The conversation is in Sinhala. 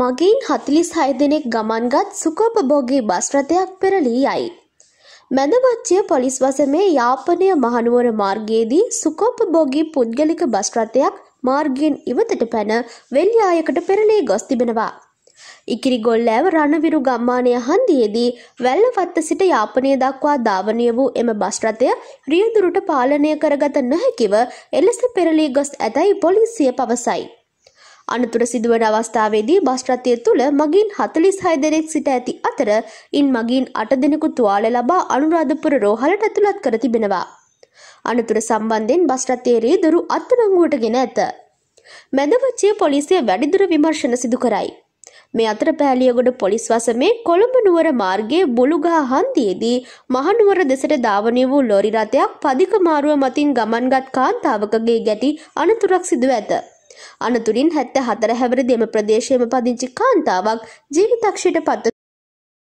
මගින් හතිලිස් හයදෙනෙක් ගමන්ගත් සුකෝපභෝගී බස්රථයක් පෙරලී යයි. මැදවච්චය පොලිස් වසමේ යාපනය මහනුවර මාර්ගයේදී සුකෝපභෝගී පුද්ගලික බස්රථයක් මාර්ගයෙන් ඉවතට පැන වෙල්යායකට පෙරලේ ගොස් තිබෙනවා. ඉකිරි ගොල්ලෑව රණවිරු ගම්මානය හන්දියේදී වැල්ලවත්ත සිට යාපනය දක්වා ධාවනය වූ එම බස්රථය රියදුරට පාලනය කරගත නොහැකිව එලෙස පෙරලී ගොස් ඇතැයි පොලිසිය පවසයි. අනතුර සිදුවන අවස්ථාවේදී බස් රථය තුළ මගින් 46 දෙනෙක් සිට ඇති අතර ඉන් මගින් 8 දෙනෙකු තුවාල ලබා අනුරාධපුර රෝහලට ඇතුළත් කර තිබෙනවා. අනතුර සම්බන්ධයෙන් බස් රථයේ රීදුරු අත්අඩංගුවට ගෙන ඇත. මැදවච්චේ පොලිසිය වැඩිදුර විමර්ශන සිදු කරයි. මේ අතර පෑලියගොඩ පොලිස් වසමේ කොළඹ නුවර මාර්ගයේ බුලුගහ හන්දියේදී මහනුවර දෙසට ධාවනය වූ ලොරි රථයක් පදික මාරුව මතින් ගමන්ගත් කාන්තාවකගේ ගැටි අනතුරක් සිදුව ඇත. අනතුරින් හැත්ත හතර හැවර දෙම ප්‍රදේශයම පදිංචි කාන්තාවක් ජීවිතක්ෂයට පත්ව